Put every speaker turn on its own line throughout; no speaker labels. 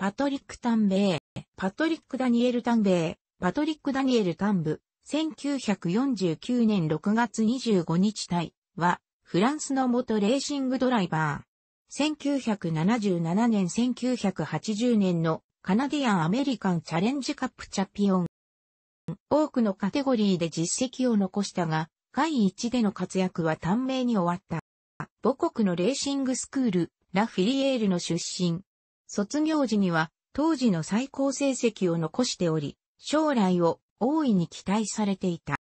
パトリック・タンベー、パトリック・ダニエル・タンベー、パトリック・ダニエル・タンブ、1949年6月25日対は、フランスの元レーシングドライバー。1977年1980年のカナディアン・アメリカン・チャレンジカップチャピオン。多くのカテゴリーで実績を残したが、第一での活躍は短命に終わった。母国のレーシングスクール、ラ・フィリエールの出身、卒業時には当時の最高成績を残しており、将来を大いに期待されていた。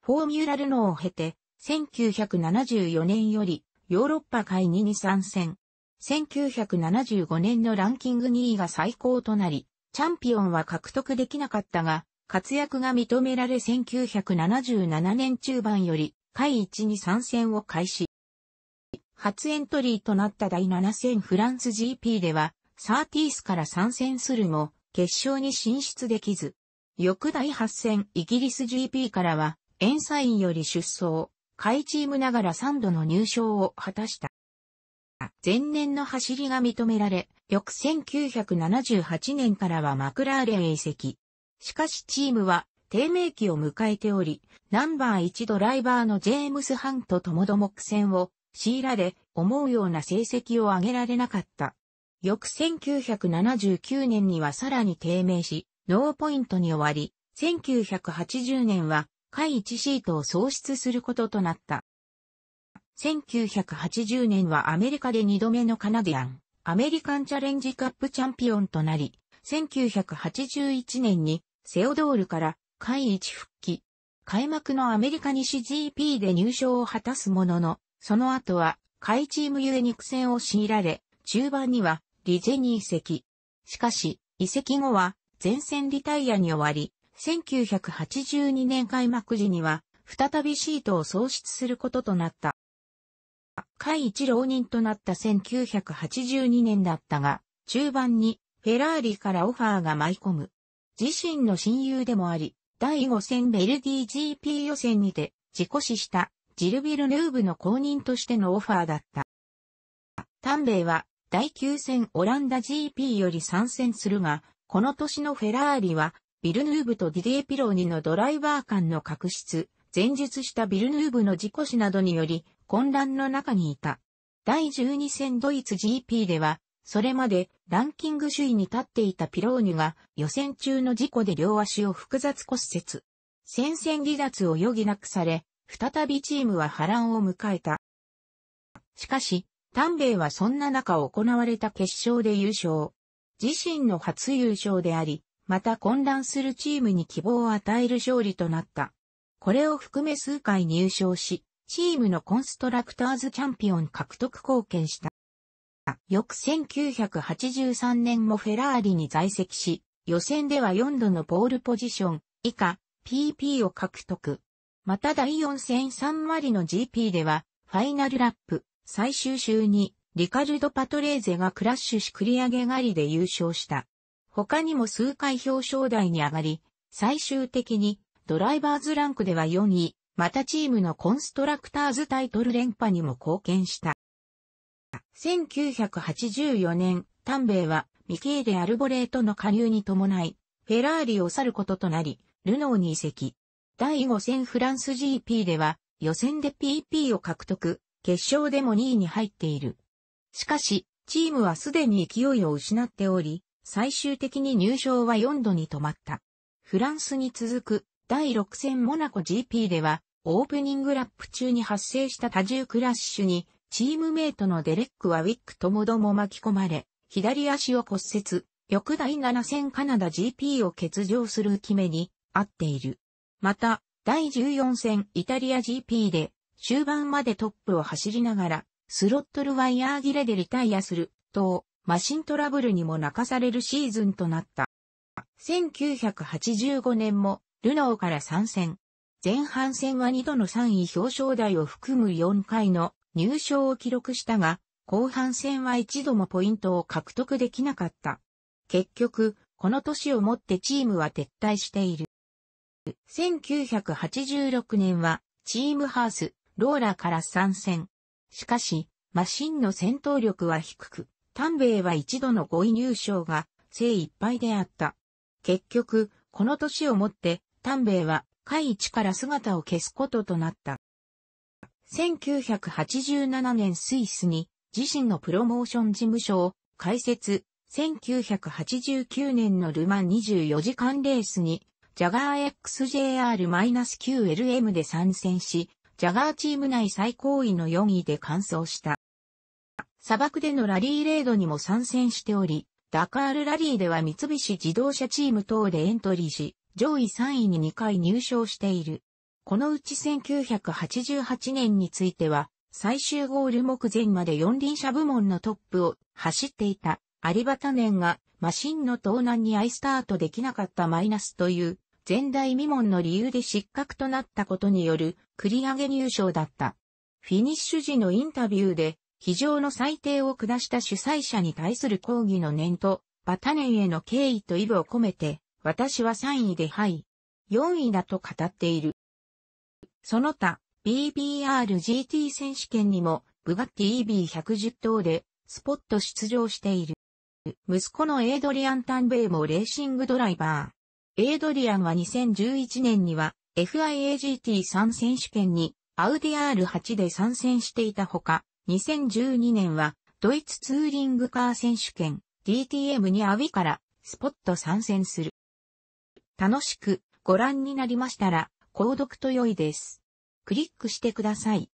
フォーミュラルノを経て、1974年よりヨーロッパ会2に参戦。1975年のランキング2位が最高となり、チャンピオンは獲得できなかったが、活躍が認められ1977年中盤より、会1に参戦を開始。初エントリーとなった第7戦フランス GP では、サーティースから参戦するも、決勝に進出できず、翌第8戦イギリス GP からは、エンサインより出走、下チームながら3度の入賞を果たした。前年の走りが認められ、翌1978年からはマクラーレンへ移籍。しかしチームは低迷期を迎えており、ナンバー1ドライバーのジェームス・ハンとともども苦戦を強いられ、思うような成績を上げられなかった。翌1979年にはさらに低迷し、ノーポイントに終わり、1980年は、下位1シートを喪失することとなった。1980年はアメリカで2度目のカナディアン、アメリカンチャレンジカップチャンピオンとなり、1981年にセオドールから会一復帰。開幕のアメリカ西 GP で入賞を果たすものの、その後は、会チームゆえに苦戦を強いられ、中盤にはリゼに移籍。しかし、移籍後は、前線リタイアに終わり、1982年開幕時には、再びシートを創出することとなった。会一浪人となった1982年だったが、中盤にフェラーリからオファーが舞い込む。自身の親友でもあり、第5戦ベルディ GP 予選にて自己死したジルビル・ヌーブの公認としてのオファーだった。丹米は第9戦オランダ GP より参戦するが、この年のフェラーリは、ビルヌーブとディディエ・ピローニのドライバー間の確執、前述したビルヌーブの事故死などにより、混乱の中にいた。第12戦ドイツ GP では、それまでランキング首位に立っていたピローニが予選中の事故で両足を複雑骨折。戦線離脱を余儀なくされ、再びチームは波乱を迎えた。しかし、丹米はそんな中行われた決勝で優勝。自身の初優勝であり、また混乱するチームに希望を与える勝利となった。これを含め数回入賞し、チームのコンストラクターズチャンピオン獲得貢献した。翌1983年もフェラーリに在籍し、予選では4度のボールポジション以下 PP を獲得。また第4戦3割の GP ではファイナルラップ最終週にリカルド・パトレーゼがクラッシュし繰り上げ狩りで優勝した。他にも数回表彰台に上がり、最終的にドライバーズランクでは4位、またチームのコンストラクターズタイトル連覇にも貢献した。1984年、丹米はミケーレ・アルボレートの加入に伴い、フェラーリを去ることとなり、ルノーに移籍。第5戦フランス GP では予選で PP を獲得、決勝でも2位に入っている。しかし、チームはすでに勢いを失っており、最終的に入賞は4度に止まった。フランスに続く第6戦モナコ GP では、オープニングラップ中に発生した多重クラッシュに、チームメイトのデレックはウィックともども巻き込まれ、左足を骨折、翌第7戦カナダ GP を欠場する決めに、合っている。また、第14戦イタリア GP で、終盤までトップを走りながら、スロットルワイヤー切れでリタイアする、と、マシントラブルにも泣かされるシーズンとなった。1985年も、ルノーから参戦。前半戦は2度の3位表彰台を含む4回の入賞を記録したが、後半戦は一度もポイントを獲得できなかった。結局、この年をもってチームは撤退している。1986年は、チームハース、ローラから参戦。しかし、マシンの戦闘力は低く、丹米は一度の5位入賞が精一杯であった。結局、この年をもって、丹米は、海一から姿を消すこととなった。1987年スイスに自身のプロモーション事務所を開設、1989年のルマン24時間レースに、ジャガー XJR-9LM で参戦し、ジャガーチーム内最高位の4位で完走した。砂漠でのラリーレードにも参戦しており、ダカールラリーでは三菱自動車チーム等でエントリーし、上位3位に2回入賞している。このうち1988年については、最終ゴール目前まで四輪車部門のトップを走っていたアリバタネンがマシンの盗難にアイスタートできなかったマイナスという前代未聞の理由で失格となったことによる繰り上げ入賞だった。フィニッシュ時のインタビューで、非常の裁定を下した主催者に対する抗議の念と、バタネンへの敬意と意味を込めて、私は3位で敗、4位だと語っている。その他、BBRGT 選手権にも、ブガッティ EB110 等で、スポット出場している。息子のエイドリアン・タンベイもレーシングドライバー。エイドリアンは2011年には FIAGT3 選手権にアウディアール8で参戦していたほか、2012年はドイツツーリングカー選手権 DTM にアウィからスポット参戦する。楽しくご覧になりましたら、購読と良いです。クリックしてください。